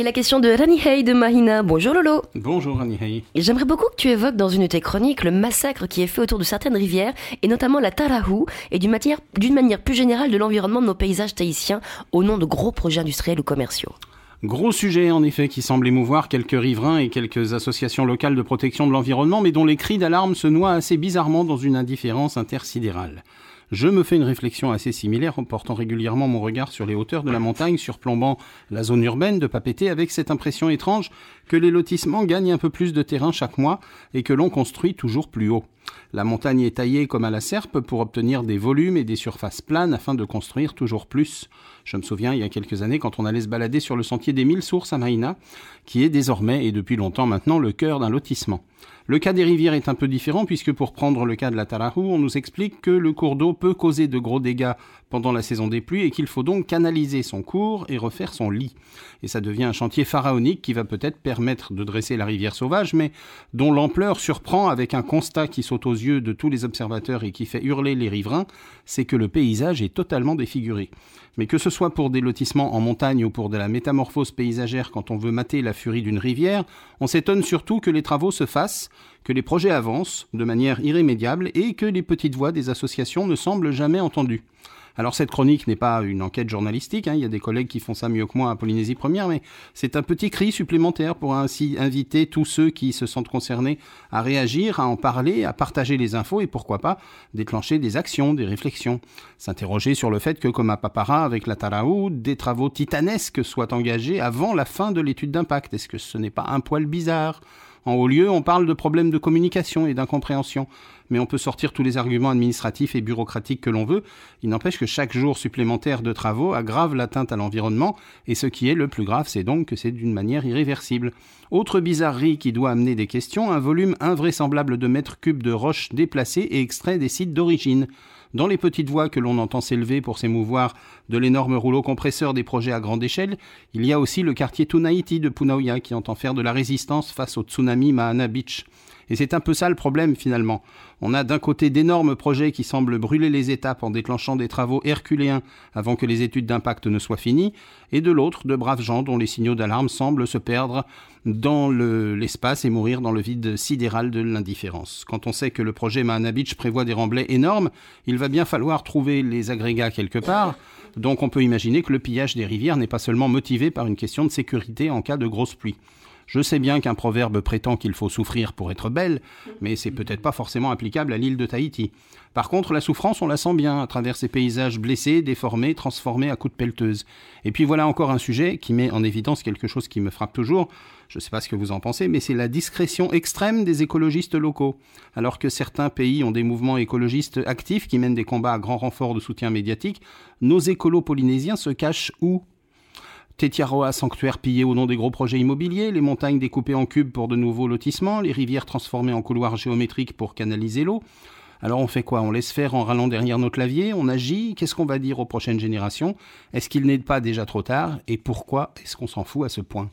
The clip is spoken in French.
Et la question de Rani de Mahina. Bonjour Lolo. Bonjour Rani J'aimerais beaucoup que tu évoques dans une de tes chroniques le massacre qui est fait autour de certaines rivières, et notamment la Tarahou, et d'une manière, d'une manière plus générale de l'environnement de nos paysages tahitiens au nom de gros projets industriels ou commerciaux. Gros sujet en effet qui semble émouvoir quelques riverains et quelques associations locales de protection de l'environnement, mais dont les cris d'alarme se noient assez bizarrement dans une indifférence intersidérale je me fais une réflexion assez similaire en portant régulièrement mon regard sur les hauteurs de la montagne surplombant la zone urbaine de Papété avec cette impression étrange que les lotissements gagnent un peu plus de terrain chaque mois et que l'on construit toujours plus haut. La montagne est taillée comme à la serpe pour obtenir des volumes et des surfaces planes afin de construire toujours plus. Je me souviens il y a quelques années quand on allait se balader sur le sentier des mille sources à Mahina, qui est désormais et depuis longtemps maintenant le cœur d'un lotissement. Le cas des rivières est un peu différent puisque pour prendre le cas de la Tarahou, on nous explique que le cours d'eau peut causer de gros dégâts pendant la saison des pluies et qu'il faut donc canaliser son cours et refaire son lit. Et ça devient un chantier pharaonique qui va peut-être permettre de dresser la rivière sauvage mais dont l'ampleur surprend avec un constat qui saute aux yeux de tous les observateurs et qui fait hurler les riverains, c'est que le paysage est totalement défiguré. Mais que ce soit pour des lotissements en montagne ou pour de la métamorphose paysagère quand on veut mater la furie d'une rivière, on s'étonne surtout que les travaux se fassent, que les projets avancent de manière irrémédiable et que les petites voix des associations ne semblent jamais entendues. Alors cette chronique n'est pas une enquête journalistique, hein. il y a des collègues qui font ça mieux que moi à Polynésie Première, mais c'est un petit cri supplémentaire pour ainsi inviter tous ceux qui se sentent concernés à réagir, à en parler, à partager les infos et pourquoi pas déclencher des actions, des réflexions. S'interroger sur le fait que, comme à Papara avec la Taraou, des travaux titanesques soient engagés avant la fin de l'étude d'impact. Est-ce que ce n'est pas un poil bizarre en haut lieu, on parle de problèmes de communication et d'incompréhension mais on peut sortir tous les arguments administratifs et bureaucratiques que l'on veut. Il n'empêche que chaque jour supplémentaire de travaux aggrave l'atteinte à l'environnement, et ce qui est le plus grave, c'est donc que c'est d'une manière irréversible. Autre bizarrerie qui doit amener des questions, un volume invraisemblable de mètres cubes de roches déplacées et extraits des sites d'origine dans les petites voies que l'on entend s'élever pour s'émouvoir de l'énorme rouleau compresseur des projets à grande échelle, il y a aussi le quartier Tunaiti de Punaouya qui entend faire de la résistance face au tsunami Mahana Beach. Et c'est un peu ça le problème finalement. On a d'un côté d'énormes projets qui semblent brûler les étapes en déclenchant des travaux herculéens avant que les études d'impact ne soient finies, et de l'autre de braves gens dont les signaux d'alarme semblent se perdre dans l'espace et mourir dans le vide sidéral de l'indifférence. Quand on sait que le projet Mahana prévoit des remblais énormes, il va bien falloir trouver les agrégats quelque part, donc on peut imaginer que le pillage des rivières n'est pas seulement motivé par une question de sécurité en cas de grosse pluie. Je sais bien qu'un proverbe prétend qu'il faut souffrir pour être belle, mais c'est peut-être pas forcément applicable à l'île de Tahiti. Par contre, la souffrance, on la sent bien à travers ces paysages blessés, déformés, transformés à coups de pelleteuse. Et puis voilà encore un sujet qui met en évidence quelque chose qui me frappe toujours, je ne sais pas ce que vous en pensez, mais c'est la discrétion extrême des écologistes locaux. Alors que certains pays ont des mouvements écologistes actifs qui mènent des combats à grand renfort de soutien médiatique, nos écolos polynésiens se cachent où Tetiaroa, sanctuaire pillé au nom des gros projets immobiliers, les montagnes découpées en cubes pour de nouveaux lotissements, les rivières transformées en couloirs géométriques pour canaliser l'eau. Alors on fait quoi On laisse faire en râlant derrière nos claviers On agit Qu'est-ce qu'on va dire aux prochaines générations Est-ce qu'il n'est pas déjà trop tard Et pourquoi est-ce qu'on s'en fout à ce point